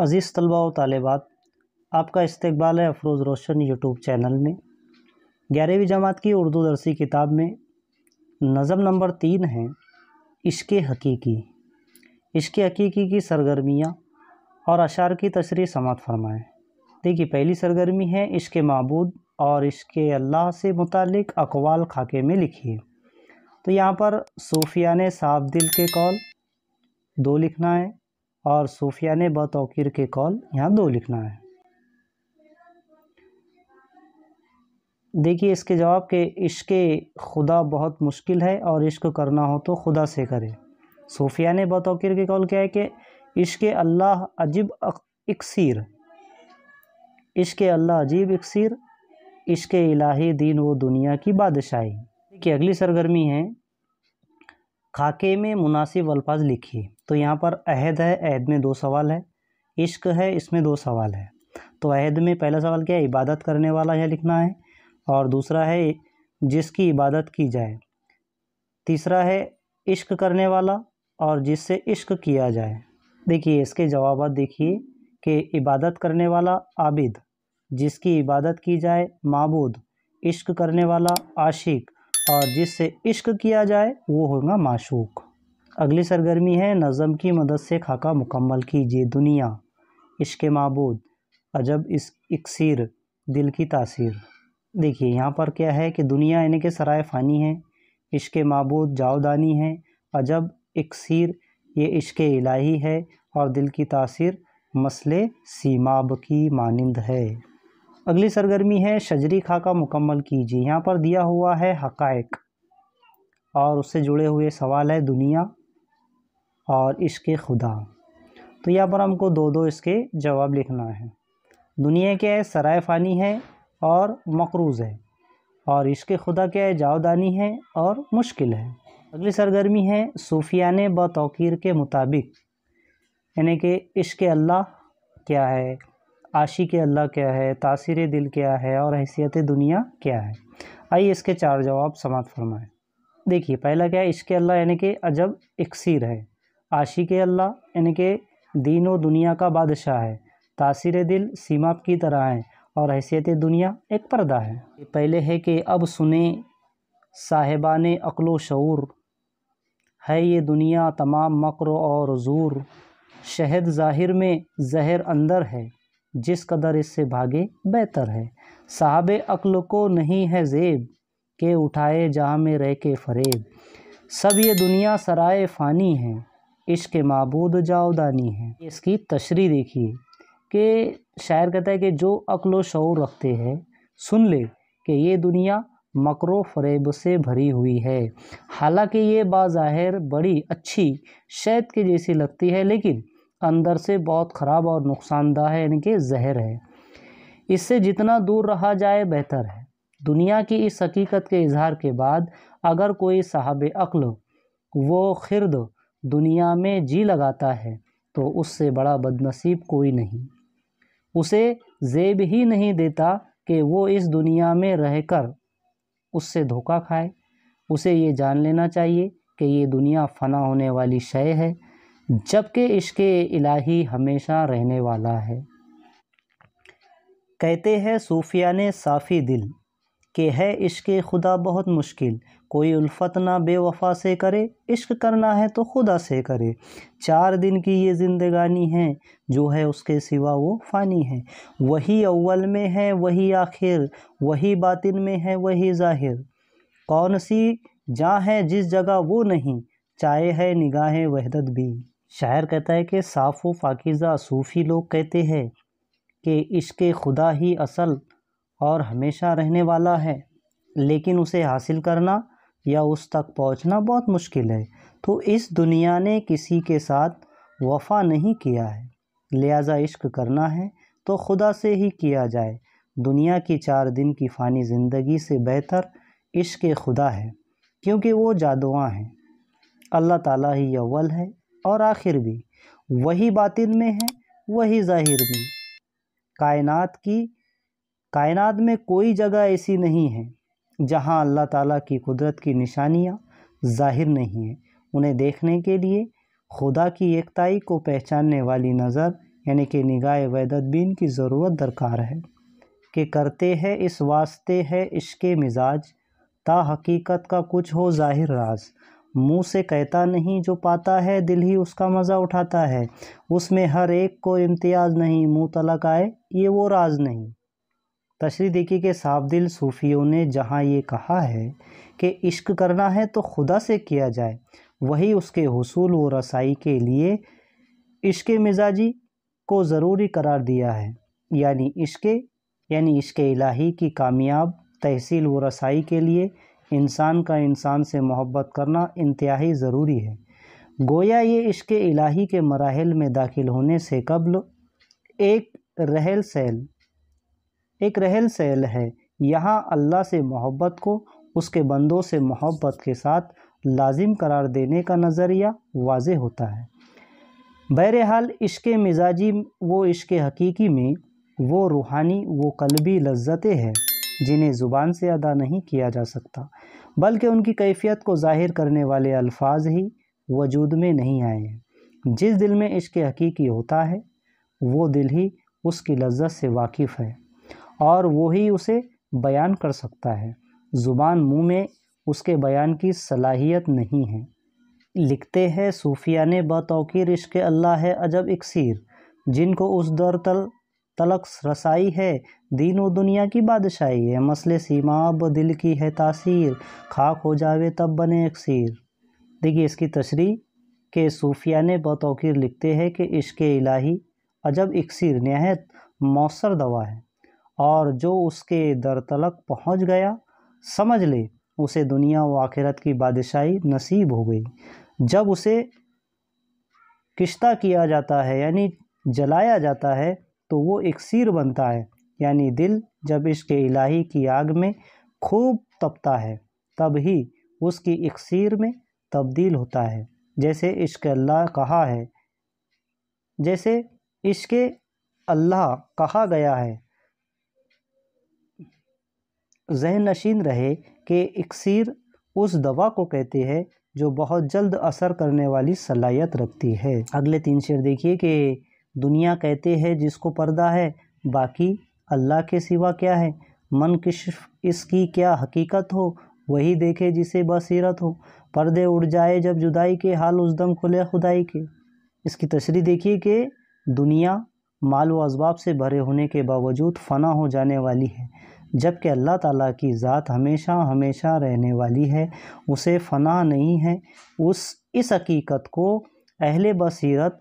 अज़ीज़ तलबा व तालबात आपका इस्तबाल है अफरोज़ रोशन यूट्यूब चैनल में ग्यारहवीं जमात की उर्दू दरसी किताब में नज़म नंबर तीन है इश्क हकीकी इश्क हकीकी की सरगर्मियाँ और अशार की तशरी समात फरमाएँ देखिए पहली सरगर्मी है इश्क मबूद और इश्क अल्लाह से मुतक अकवाल खाके में लिखिए तो यहाँ पर सूफिया ने साफ दिल के कौल दो लिखना है और सूफियान बतौकीर के कौल यहाँ दो लिखना है देखिए इसके जवाब के इश्क खुदा बहुत मुश्किल है और इश्क करना हो तो खुदा से करें सूफियान बतौकीर के कौल क्या है कि इश्क अल्लाह अजीब इकसर इश्क अल्लाह अजीब इकसर इश्क इलाही दीन व दुनिया की बादशाही की अगली सरगर्मी है खाके में मुनासिब अल्फाज लिखिए तो यहाँ पर अहद है अहद में दो सवाल है इश्क है इसमें दो सवाल है तो अहद में पहला सवाल क्या है इबादत करने वाला यह लिखना है और दूसरा है जिसकी इबादत की जाए तीसरा है इश्क करने वाला और जिससे इश्क किया जाए देखिए इसके जवाब देखिए कि इबादत करने वाला आबिद जिसकी इबादत की जाए मबूद इश्क करने वाला आशिक और जिससे इश्क किया जाए वो होगा माशूक़ अगली सरगर्मी है नज़म की मदद से खाका मुकम्मल कीजिए दुनिया इश्क मबूद अजब इस इकसर दिल की तासीर देखिए यहाँ पर क्या है कि दुनिया यानी कि सराय फ़ानी है इश्क मबूद जावदानी है अजब इक्सर ये इश्क इलाही है और दिल की तासीर मसले सीमाब की मानंद है अगली सरगर्मी है शजरी खाका मुकम्मल कीजिए यहाँ पर दिया हुआ है हकायक और उससे जुड़े हुए सवाल है दुनिया और इश्क खुदा तो यहाँ पर हमको दो दो इसके जवाब लिखना है दुनिया क्या है सराय फ़ानी है और मकरूज़ है और इश्क खुदा क्या है जावदानी है और मुश्किल है अगली सरगर्मी है सूफियाने ब तोकीर के मुताबिक यानी कि इश्क अल्लाह क्या है आशी के अल्लाह क्या है तासीर दिल क्या है और हैसियत दुनिया क्या है आइए इसके चार जवाब समाप्त फरमाएँ देखिए पहला क्या है इश्क अल्लाह यानी कि अजब इक्सीर है आशिक अल्लाह इनके दीन व दुनिया का बादशाह है तासीर दिल सीमाप की तरह है और हैसियत दुनिया एक पर्दा है पहले है कि अब सुने साहिबान अकलो शूर है ये दुनिया तमाम मकर और जूर शहद ज़ाहिर में जहर अंदर है जिस कदर इससे भागे बेहतर है साहब अक्ल को नहीं है जेब के उठाए जहाँ में रह के फरेब सब ये दुनिया सराय फ़ानी है इश्क मबूद जावदानी है इसकी तशरी देखिए कि शायर कहता है कि जो अक्ल शौर रखते हैं सुन ले कि ये दुनिया मकरो फरेब से भरी हुई है हालांकि ये बाज़ाहिर बड़ी अच्छी शायद के जैसी लगती है लेकिन अंदर से बहुत ख़राब और नुकसानदह है यानी कि जहर है इससे जितना दूर रहा जाए बेहतर है दुनिया की इस हकीकत के इजहार के बाद अगर कोई साहब अक्ल वो खिरद दुनिया में जी लगाता है तो उससे बड़ा बदनसीब कोई नहीं उसे जेब ही नहीं देता कि वो इस दुनिया में रहकर उससे धोखा खाए उसे ये जान लेना चाहिए कि ये दुनिया फना होने वाली शय है जबकि इश्क इलाही हमेशा रहने वाला है कहते हैं सूफिया ने साफ़ी दिल कि है इश्क खुदा बहुत मुश्किल कोई उल्फत ना बेवफा से करे इश्क करना है तो खुदा से करे चार दिन की ये जिंदगानी है जो है उसके सिवा वो फ़ानी है वही अव्वल में है वही आखिर वही बातिन में है वही ज़ाहिर कौन सी जहाँ है जिस जगह वो नहीं चाहे है निगाहें वहदत भी शायर कहता है कि साफ़ व फाकिज़ा सूफ़ी लोग कहते हैं कि इश्क खुदा ही असल और हमेशा रहने वाला है लेकिन उसे हासिल करना या उस तक पहुंचना बहुत मुश्किल है तो इस दुनिया ने किसी के साथ वफा नहीं किया है लिहाजा इश्क करना है तो खुदा से ही किया जाए दुनिया की चार दिन की फ़ानी ज़िंदगी से बेहतर इश्क खुदा है क्योंकि वो जादुआ हैं अल्लाह ताला ही अव्वल है और आखिर भी वही बातिन में है वही ज़ाहिर भी कायनात की कायनात में कोई जगह ऐसी नहीं है जहां अल्लाह ताला की कुदरत की निशानियाँ ज़ाहिर नहीं हैं उन्हें देखने के लिए खुदा की एकताई को पहचानने वाली नज़र यानी कि निगाह वैदतबीन की ज़रूरत दरकार है कि करते हैं इस वास्ते है इश्क मिजाज ता हकीकत का कुछ हो ज़ाहिर राज मुंह से कहता नहीं जो पाता है दिल ही उसका मज़ा उठाता है उसमें हर एक को इम्तियाज़ नहीं मुँह तलक आए ये वो राज नहीं तशरी देखिए कि साबदिल सूफियों ने जहाँ ये कहा है कि इश्क करना है तो खुदा से किया जाए वही उसके हसूल व रसाई के लिए इश्क मिजाजी को ज़रूरी करार दिया है यानी इश्क यानी इश्क इलाही की कामयाब तहसील व रसाई के लिए इंसान का इंसान से मोहब्बत करना इंतहाई ज़रूरी है गोया ये इश्क इलाही के मराहल में दाखिल होने से कबल एक रहल सहल एक रहल सहल है यहाँ अल्लाह से मोहब्बत को उसके बंदों से मोहब्बत के साथ लाजिम करार देने का नज़रिया वाज होता है बहरहाल इश्क मिजाजी वो इश्क हकीकी में वो रूहानी वो कलबी लज्जतें हैं जिन्हें ज़ुबान से अदा नहीं किया जा सकता बल्कि उनकी कैफियत को ज़ाहिर करने वाले अल्फाज ही वजूद में नहीं आए हैं जिस दिल में इश्क हकीकी होता है वो दिल ही उसकी लज्जत से वाकिफ़ है और वो ही उसे बयान कर सकता है ज़ुबान मुंह में उसके बयान की सलाहियत नहीं है लिखते हैं सूफिया ने बतौकी इश्क अल्लाह है अजब इकसर जिनको उस दौर तल तलक रसाई है दीन व दुनिया की बादशाही है मसले सीमा ब दिल की है तासीर खाक हो जावे तब बने अक्सर देखिए इसकी तशरी के सूफिया ने बतौकीर लिखते हैं कि इश्क इलाही अजब इकसर नहायत मौसर दवा है और जो उसके दर तलक पहुँच गया समझ ले उसे दुनिया व आखिरत की बादशाही नसीब हो गई जब उसे किश्ता किया जाता है यानी जलाया जाता है तो वो एक सिर बनता है यानी दिल जब इसके इलाही की आग में खूब तपता है तब ही उसकी इकसीर में तब्दील होता है जैसे इश्क अल्लाह कहा है जैसे इश्क अल्लाह कहा गया है जहन नशीन रहे कि इक्सीर उस दवा को कहते हैं जो बहुत जल्द असर करने वाली सलाहियत रखती है अगले तीन शेर देखिए कि दुनिया कहते हैं जिसको पर्दा है बाकी अल्लाह के सिवा क्या है मन किश इसकी क्या हकीकत हो वही देखे जिसे बसीरत हो पर्दे उड़ जाए जब जुदाई के हाल उस दम खुले खुदाई के इसकी तशरी देखिए कि दुनिया माल व अजबाब से भरे होने के बावजूद फ़ना हो जाने वाली है जबकि अल्लाह ताला की ज़ात हमेशा हमेशा रहने वाली है उसे फना नहीं है उस इस हकीकत को अहल बसीरत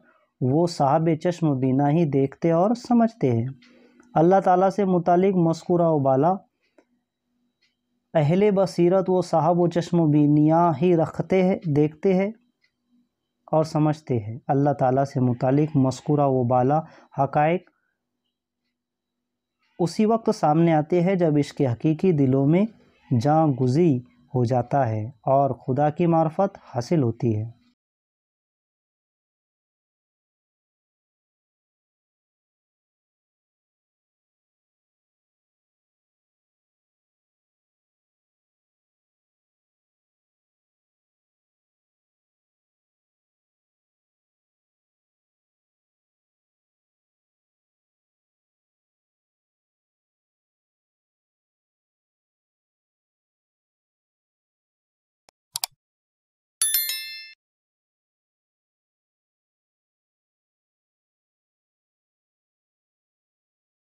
वो साहब चश्म बिना ही देखते और समझते हैं अल्लाह ताला से मुतल मस्कुरा उबाला अहल बसीरत वो साहब चश्म बीनिया ही रखते हैं देखते हैं और समझते हैं अल्लाह ताला से मुतल मस्कुरा व बाला हकाइक उसी वक्त सामने आते हैं जब इसके हकीकी दिलों में जाँ गुजी हो जाता है और खुदा की मार्फत हासिल होती है